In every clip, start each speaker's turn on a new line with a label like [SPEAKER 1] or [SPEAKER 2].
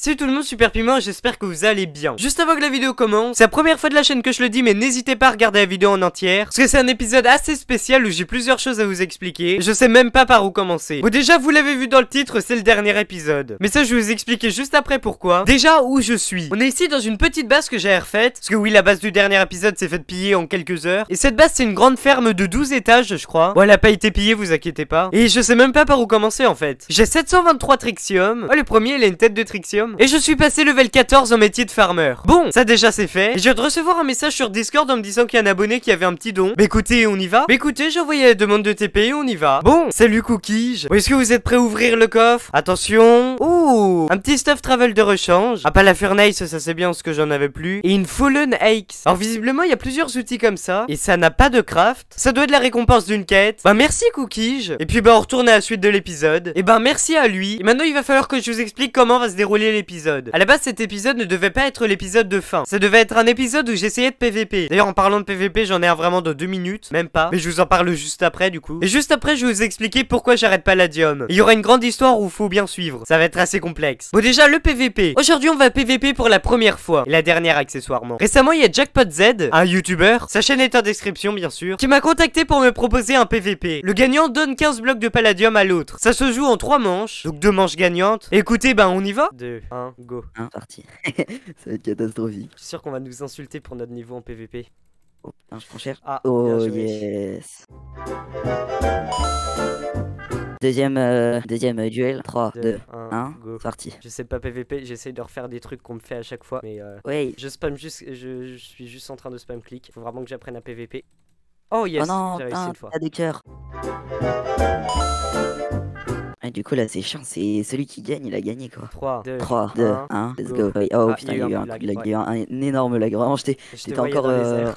[SPEAKER 1] Salut tout le monde, Super Piment, j'espère que vous allez bien. Juste avant que la vidéo commence, c'est la première fois de la chaîne que je le dis, mais n'hésitez pas à regarder la vidéo en entière, parce que c'est un épisode assez spécial où j'ai plusieurs choses à vous expliquer, je sais même pas par où commencer. Bon déjà, vous l'avez vu dans le titre, c'est le dernier épisode. Mais ça, je vais vous expliquer juste après pourquoi. Déjà, où je suis. On est ici dans une petite base que j'ai refaite, parce que oui, la base du dernier épisode s'est faite piller en quelques heures, et cette base, c'est une grande ferme de 12 étages, je crois. Bon, elle a pas été pillée, vous inquiétez pas. Et je sais même pas par où commencer, en fait. J'ai 723 Trixium. Oh, le premier, il a une tête de Trixium et je suis passé level 14 en métier de farmer. Bon, ça déjà c'est fait. Et je viens de recevoir un message sur Discord en me disant qu'il y a un abonné qui avait un petit don. Bah écoutez, on y va. Bah écoutez, j'ai envoyé la demande de TP et on y va. Bon, salut Cookie. Est-ce que vous êtes prêt à ouvrir le coffre Attention. Ouh un petit stuff travel de rechange. Ah pas la furnace, ça c'est bien ce que j'en avais plus. Et une fallen axe. Alors visiblement, il y a plusieurs outils comme ça et ça n'a pas de craft. Ça doit être la récompense d'une quête. Bah merci Cookie. Et puis bah on retourne à la suite de l'épisode. Et bah merci à lui. Et maintenant il va falloir que je vous explique comment va se dérouler l'épisode. À la base, cet épisode ne devait pas être l'épisode de fin. Ça devait être un épisode où j'essayais de PVP. D'ailleurs, en parlant de PVP, j'en ai un vraiment de deux minutes, même pas. Mais je vous en parle juste après, du coup. Et juste après, je vais vous expliquer pourquoi j'arrête Palladium. Il y aura une grande histoire où faut bien suivre. Ça va être assez complexe. Bon, déjà, le PVP. Aujourd'hui, on va PVP pour la première fois. la dernière, accessoirement. Récemment, il y a Jackpot Z, un YouTuber. Sa chaîne est en description, bien sûr. Qui m'a contacté pour me proposer un PVP. Le gagnant donne 15 blocs de Palladium à l'autre. Ça se joue en trois manches. Donc deux manches gagnantes. Écoutez, ben on y va. 1, go. C'est parti. ça va être catastrophique. Je suis sûr qu'on va nous insulter pour notre niveau en PVP. Oh putain, je prends cher. Ah, oh yes. Deuxième, euh, deuxième euh, duel. 3, 2, 1, 1 c'est parti. Je sais pas PVP, j'essaye de refaire des trucs qu'on me fait à chaque fois. Mais euh, oui. je spam juste, je, suis juste en train de spam click. Faut vraiment que j'apprenne à PVP. Oh yes, oh j'ai réussi une fois. T'as des cœurs. Ah, du coup, là, c'est chiant. C'est celui qui gagne, il a gagné quoi. 3, 2, 3, 1, let's go. Oh ah, putain, il y a eu un, un, énorme lag. Vraiment, j'étais encore. Euh,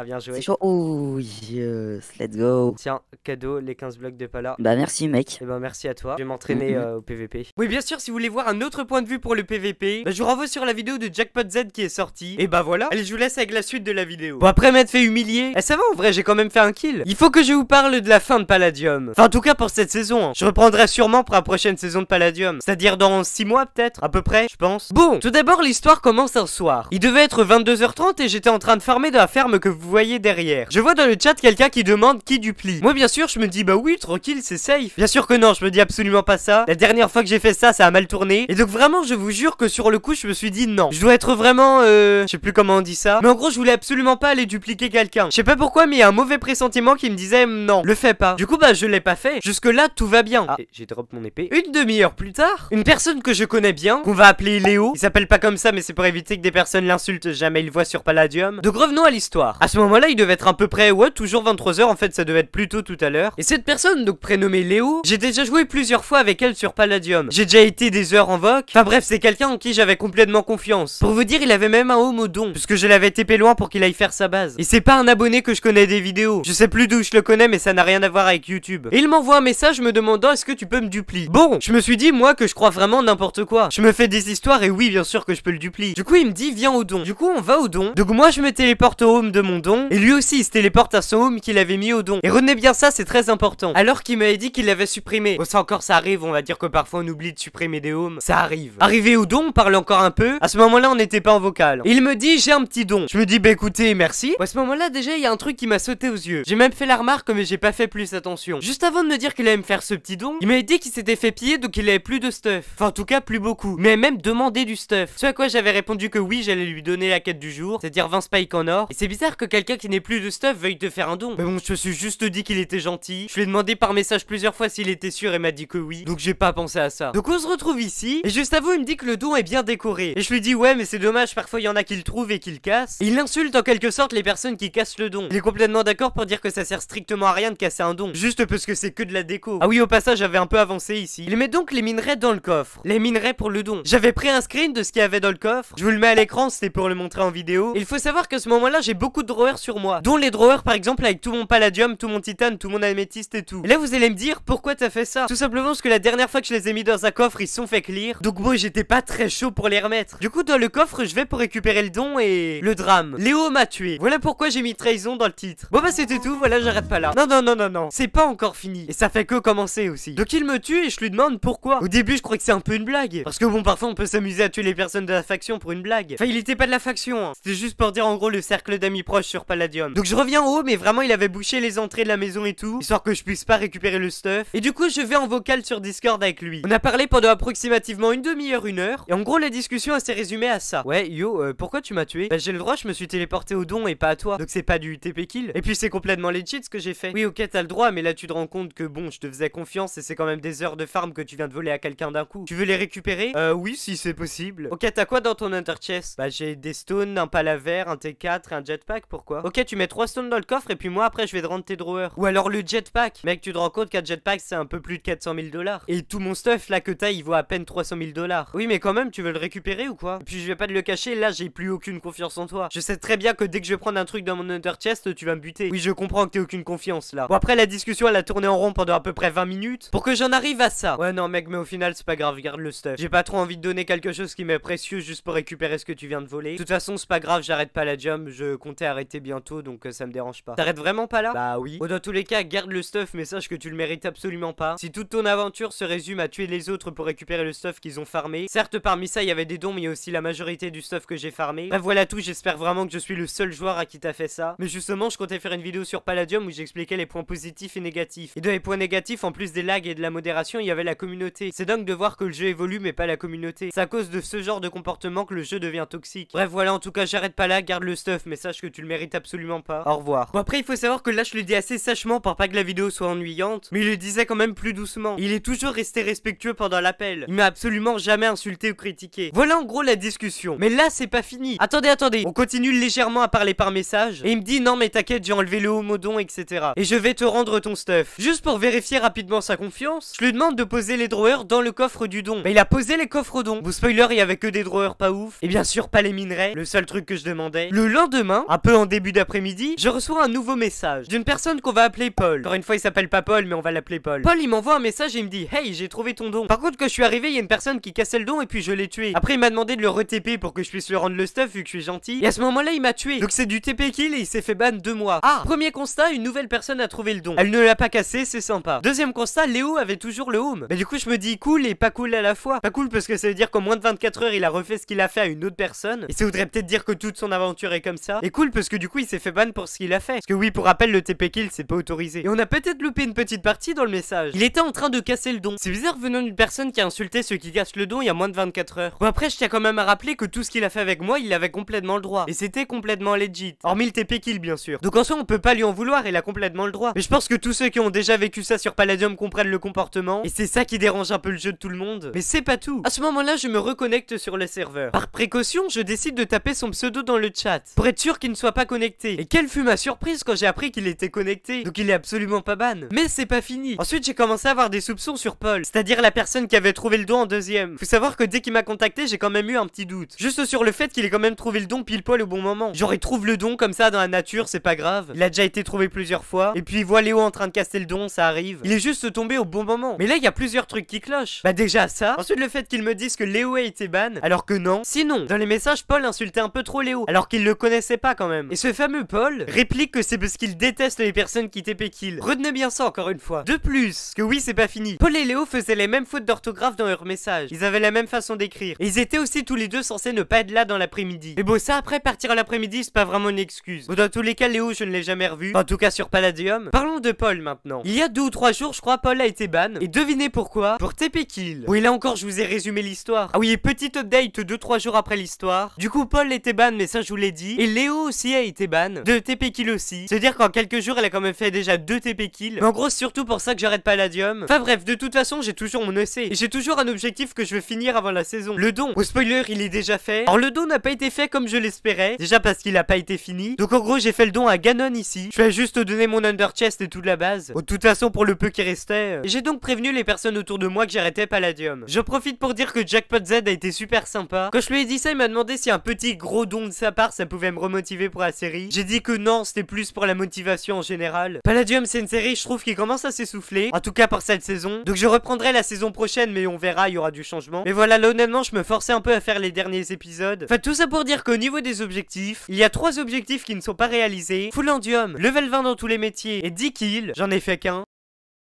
[SPEAKER 1] ah, bien joué. C'est Oh, let's go. Tiens, cadeau, les 15 blocs de Pala. Bah, merci, mec. bah, merci à toi. Je vais m'entraîner euh, au PVP. Oui, bien sûr, si vous voulez voir un autre point de vue pour le PVP, bah, je vous renvoie sur la vidéo de Jackpot Z qui est sortie. Et bah, voilà. Allez, je vous laisse avec la suite de la vidéo. Bon, après m'être fait humilier. Eh, ça va, en vrai, j'ai quand même fait un kill. Il faut que je vous parle de la fin de Palladium. Enfin, en tout cas, pour cette saison. Hein. Je reprendrai sûrement pour la prochaine saison de Palladium. C'est-à-dire dans 6 mois, peut-être. À peu près, je pense. Bon, tout d'abord, l'histoire commence un soir. Il devait être 22h30 et j'étais en train de farmer de la ferme que vous voyez derrière. Je vois dans le chat quelqu'un qui demande qui duplie. Moi, bien sûr, je me dis bah oui, tranquille, c'est safe. Bien sûr que non, je me dis absolument pas ça. La dernière fois que j'ai fait ça, ça a mal tourné. Et donc vraiment, je vous jure que sur le coup, je me suis dit non. Je dois être vraiment, euh, je sais plus comment on dit ça. Mais en gros, je voulais absolument pas aller dupliquer quelqu'un. Je sais pas pourquoi, mais il y a un mauvais pressentiment qui me disait non, le fais pas. Du coup, bah je l'ai pas fait. Jusque là, tout va bien. Ah, j'ai drop mon épée. Une demi-heure plus tard, une personne que je connais bien, qu'on va appeler Léo. Il s'appelle pas comme ça, mais c'est pour éviter que des personnes l'insultent jamais. Il voit sur Palladium. Donc revenons à l'histoire moment-là, il devait être à peu près, ouais, toujours 23h, en fait, ça devait être plus tôt tout à l'heure. Et cette personne, donc prénommée Léo, j'ai déjà joué plusieurs fois avec elle sur Palladium. J'ai déjà été des heures en vogue, Enfin bref, c'est quelqu'un en qui j'avais complètement confiance. Pour vous dire, il avait même un home au don, puisque je l'avais TP loin pour qu'il aille faire sa base. Et c'est pas un abonné que je connais des vidéos. Je sais plus d'où je le connais, mais ça n'a rien à voir avec YouTube. Et il m'envoie un message me demandant est-ce que tu peux me dupli Bon, je me suis dit, moi, que je crois vraiment n'importe quoi. Je me fais des histoires et oui, bien sûr que je peux le dupli Du coup, il me dit, viens au don. Du coup, on va au don. Donc moi, je me téléporte au home de mon don et lui aussi il se téléporte à son home qu'il avait mis au don. Et retenez bien ça, c'est très important. Alors qu'il m'avait dit qu'il l'avait supprimé. Bon, ça encore, ça arrive, on va dire que parfois on oublie de supprimer des homes. Ça arrive. Arrivé au don, on parle encore un peu. À ce moment-là, on n'était pas en vocal. il me dit, j'ai un petit don. Je me dis, bah écoutez, merci. Bon, à ce moment-là, déjà, il y a un truc qui m'a sauté aux yeux. J'ai même fait la remarque, mais j'ai pas fait plus attention. Juste avant de me dire qu'il allait me faire ce petit don, il m'avait dit qu'il s'était fait piller, donc il avait plus de stuff. Enfin, en tout cas, plus beaucoup. Mais même demandé du stuff. Ce à quoi j'avais répondu que oui, j'allais lui donner la quête du jour, c'est-à-dire 20 spikes en or. Et c'est bizarre que quelqu'un qui n'est plus de stuff veuille te faire un don. Mais bon, je me suis juste dit qu'il était gentil. Je lui ai demandé par message plusieurs fois s'il était sûr et m'a dit que oui. Donc j'ai pas pensé à ça. Donc on se retrouve ici. Et juste avant, il me dit que le don est bien décoré. Et je lui dis ouais, mais c'est dommage, parfois il y en a qui le trouvent et qui le cassent. Et il insulte en quelque sorte les personnes qui cassent le don. Il est complètement d'accord pour dire que ça sert strictement à rien de casser un don. Juste parce que c'est que de la déco. Ah oui, au passage, j'avais un peu avancé ici. Il met donc les minerais dans le coffre. Les minerais pour le don. J'avais pris un screen de ce qu'il y avait dans le coffre. Je vous le mets à l'écran, c'était pour le montrer en vidéo. Il faut savoir qu'à ce moment-là, j'ai beaucoup de drawers sur moi. Dont les drawers par exemple avec tout mon palladium, tout mon titane, tout mon améthyste et tout. là vous allez me dire pourquoi t'as fait ça Tout simplement parce que la dernière fois que je les ai mis dans un coffre ils sont fait clear. Donc moi j'étais pas très chaud pour les remettre. Du coup dans le coffre je vais pour récupérer le don et le drame. Léo m'a tué. Voilà pourquoi j'ai mis trahison dans le titre. Bon bah c'était tout, voilà j'arrête pas là. Non non non non non, c'est pas encore fini. Et ça fait que commencer aussi. Donc il me tue et je lui demande pourquoi. Au début je crois que c'est un peu une blague. Parce que bon parfois on peut s'amuser à tuer les personnes de la faction pour une blague. Enfin il était pas de la faction, hein. c'était juste pour dire en gros le cercle d'amis proches sur Palladium. Donc je reviens en haut, mais vraiment il avait bouché les entrées de la maison et tout, histoire que je puisse pas récupérer le stuff. Et du coup je vais en vocal sur Discord avec lui. On a parlé pendant approximativement une demi-heure, une heure. Et en gros la discussion s'est résumée à ça. Ouais yo, euh, pourquoi tu m'as tué Bah j'ai le droit, je me suis téléporté au don et pas à toi. Donc c'est pas du TP kill. Et puis c'est complètement legit ce que j'ai fait. Oui ok t'as le droit, mais là tu te rends compte que bon je te faisais confiance et c'est quand même des heures de farm que tu viens de voler à quelqu'un d'un coup. Tu veux les récupérer Euh oui si c'est possible. Ok t'as quoi dans ton under chest Bah j'ai des stones, un palaver un T4 et un jetpack pour Ok, tu mets 3 stones dans le coffre et puis moi après je vais te rendre tes drawers. Ou alors le jetpack. Mec, tu te rends compte qu'un jetpack c'est un peu plus de 400 000 dollars. Et tout mon stuff là que t'as, il vaut à peine 300 000 dollars. Oui, mais quand même, tu veux le récupérer ou quoi et Puis je vais pas te le cacher, là j'ai plus aucune confiance en toi. Je sais très bien que dès que je vais prendre un truc dans mon under chest, tu vas me buter. Oui, je comprends que t'aies aucune confiance là. Bon, après la discussion elle a tourné en rond pendant à peu près 20 minutes pour que j'en arrive à ça. Ouais, non, mec, mais au final c'est pas grave, garde le stuff. J'ai pas trop envie de donner quelque chose qui m'est précieux juste pour récupérer ce que tu viens de voler. De toute façon, c'est pas grave, j'arrête pas la jump, je comptais arrêter bientôt, donc euh, ça me dérange pas. T'arrêtes vraiment pas là Bah oui. Bon oh, dans tous les cas, garde le stuff, mais sache que tu le mérites absolument pas. Si toute ton aventure se résume à tuer les autres pour récupérer le stuff qu'ils ont farmé, certes parmi ça il y avait des dons, mais aussi la majorité du stuff que j'ai farmé. Bref, bah, voilà tout, j'espère vraiment que je suis le seul joueur à qui t'as fait ça. Mais justement, je comptais faire une vidéo sur Palladium où j'expliquais les points positifs et négatifs. Et dans les points négatifs, en plus des lags et de la modération, il y avait la communauté. C'est dingue de voir que le jeu évolue mais pas la communauté. C'est à cause de ce genre de comportement que le jeu devient toxique. Bref, voilà, en tout cas, j'arrête pas là, garde le stuff, mais sache que tu le mérites absolument pas. Au revoir. Bon après il faut savoir que là je le dis assez sèchement pour pas que la vidéo soit ennuyante, mais il le disait quand même plus doucement. Il est toujours resté respectueux pendant l'appel. Il m'a absolument jamais insulté ou critiqué. Voilà en gros la discussion. Mais là c'est pas fini. Attendez, attendez. On continue légèrement à parler par message. Et il me dit non mais t'inquiète j'ai enlevé le haut don etc. Et je vais te rendre ton stuff. Juste pour vérifier rapidement sa confiance, je lui demande de poser les drawers dans le coffre du don. Mais bah, il a posé les coffres au don. Vous spoiler il y avait que des drawers pas ouf. Et bien sûr pas les minerais. Le seul truc que je demandais. Le lendemain, un peu en début d'après-midi, je reçois un nouveau message d'une personne qu'on va appeler Paul. Encore une fois, il s'appelle pas Paul, mais on va l'appeler Paul. Paul, il m'envoie un message et il me dit Hey, j'ai trouvé ton don. Par contre, quand je suis arrivé, il y a une personne qui cassait le don et puis je l'ai tué. Après, il m'a demandé de le re pour que je puisse lui rendre le stuff vu que je suis gentil. Et à ce moment-là, il m'a tué. Donc c'est du TP kill et il s'est fait ban deux mois. Ah, premier constat, une nouvelle personne a trouvé le don. Elle ne l'a pas cassé, c'est sympa. Deuxième constat, Léo avait toujours le home. Mais du coup, je me dis cool et pas cool à la fois. Pas cool parce que ça veut dire qu'en moins de 24 heures, il a refait ce qu'il a fait à une autre personne. Et ça voudrait peut-être dire que toute son aventure est comme ça. Et cool parce que du coup, il s'est fait ban pour ce qu'il a fait. Parce que oui, pour rappel, le TP kill, c'est pas autorisé. Et on a peut-être loupé une petite partie dans le message. Il était en train de casser le don. C'est bizarre venant d'une personne qui a insulté ceux qui cassent le don il y a moins de 24 heures. Bon après, je tiens quand même à rappeler que tout ce qu'il a fait avec moi, il avait complètement le droit. Et c'était complètement legit. Hormis le TP kill, bien sûr. Donc en soi, on peut pas lui en vouloir, il a complètement le droit. Mais je pense que tous ceux qui ont déjà vécu ça sur Palladium comprennent le comportement. Et c'est ça qui dérange un peu le jeu de tout le monde. Mais c'est pas tout. À ce moment-là, je me reconnecte sur le serveur. Par précaution, je décide de taper son pseudo dans le chat. Pour être sûr qu'il ne soit connecté. Et quelle fut ma surprise quand j'ai appris qu'il était connecté. Donc il est absolument pas ban. Mais c'est pas fini. Ensuite j'ai commencé à avoir des soupçons sur Paul. C'est-à-dire la personne qui avait trouvé le don en deuxième. Faut savoir que dès qu'il m'a contacté j'ai quand même eu un petit doute. Juste sur le fait qu'il ait quand même trouvé le don pile poil au bon moment. Genre il trouve le don comme ça dans la nature c'est pas grave. Il a déjà été trouvé plusieurs fois. Et puis il voit Léo en train de casser le don ça arrive. Il est juste tombé au bon moment. Mais là il y a plusieurs trucs qui clochent. Bah déjà ça. Ensuite le fait qu'il me dise que Léo a été ban alors que non. Sinon dans les messages Paul insultait un peu trop Léo alors qu'il le connaissait pas quand même. Et ce fameux Paul réplique que c'est parce qu'il déteste les personnes qui TP kill. Retenez bien ça encore une fois. De plus, que oui, c'est pas fini. Paul et Léo faisaient les mêmes fautes d'orthographe dans leurs messages. Ils avaient la même façon d'écrire. Et ils étaient aussi tous les deux censés ne pas être là dans l'après-midi. Mais bon, ça après partir à l'après-midi, c'est pas vraiment une excuse. Bon, dans tous les cas, Léo, je ne l'ai jamais revu. en tout cas sur Palladium. Parlons de Paul maintenant. Il y a deux ou trois jours, je crois, Paul a été ban. Et devinez pourquoi Pour TP kill. Oui, là encore, je vous ai résumé l'histoire. Ah oui, petite petit update 2-3 jours après l'histoire. Du coup, Paul était ban, mais ça je vous l'ai dit. Et Léo aussi a été ban, de TP kill aussi. C'est à dire qu'en quelques jours, elle a quand même fait déjà deux TP kills. Mais en gros, surtout pour ça que j'arrête Palladium. Enfin bref, de toute façon, j'ai toujours mon EC. Et j'ai toujours un objectif que je veux finir avant la saison. Le don. Au spoiler, il est déjà fait. Alors le don n'a pas été fait comme je l'espérais. Déjà parce qu'il a pas été fini. Donc en gros, j'ai fait le don à Ganon ici. Je vais juste donner mon under chest et toute la base. de toute façon, pour le peu qui restait. Euh. J'ai donc prévenu les personnes autour de moi que j'arrêtais Palladium. Je profite pour dire que Jackpot Z a été super sympa. Quand je lui ai dit ça, il m'a demandé si un petit gros don de sa part, ça pouvait me remotiver pour série. J'ai dit que non, c'était plus pour la motivation en général. Palladium, c'est une série, je trouve, qui commence à s'essouffler. En tout cas, par cette saison. Donc, je reprendrai la saison prochaine, mais on verra, il y aura du changement. Mais voilà, là, honnêtement, je me forçais un peu à faire les derniers épisodes. Enfin, tout ça pour dire qu'au niveau des objectifs, il y a trois objectifs qui ne sont pas réalisés. Fullandium, level 20 dans tous les métiers et 10 kills. J'en ai fait qu'un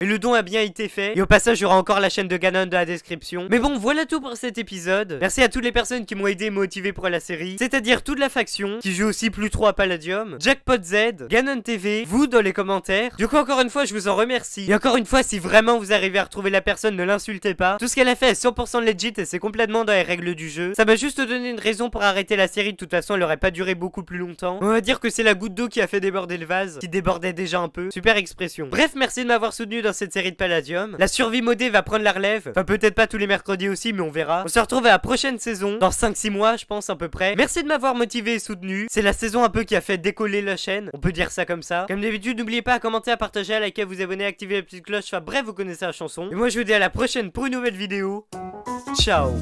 [SPEAKER 1] le don a bien été fait. Et au passage, il y aura encore la chaîne de Ganon dans la description. Mais bon, voilà tout pour cet épisode. Merci à toutes les personnes qui m'ont aidé et motivé pour la série. C'est-à-dire toute la faction, qui joue aussi plus trop à Palladium, Jackpot Z, Ganon TV, vous dans les commentaires. Du coup, encore une fois, je vous en remercie. Et encore une fois, si vraiment vous arrivez à retrouver la personne, ne l'insultez pas. Tout ce qu'elle a fait est 100% legit et c'est complètement dans les règles du jeu. Ça m'a juste donné une raison pour arrêter la série. De toute façon, elle aurait pas duré beaucoup plus longtemps. On va dire que c'est la goutte d'eau qui a fait déborder le vase, qui débordait déjà un peu. Super expression. Bref, merci de m'avoir soutenu dans cette série de Palladium. La survie modée va prendre la relève. Enfin, peut-être pas tous les mercredis aussi, mais on verra. On se retrouve à la prochaine saison, dans 5-6 mois, je pense, à peu près. Merci de m'avoir motivé et soutenu. C'est la saison un peu qui a fait décoller la chaîne. On peut dire ça comme ça. Comme d'habitude, n'oubliez pas à commenter, à partager, à liker, à vous abonner, à activer la petite cloche. Enfin, bref, vous connaissez la chanson. Et moi, je vous dis à la prochaine pour une nouvelle vidéo. Ciao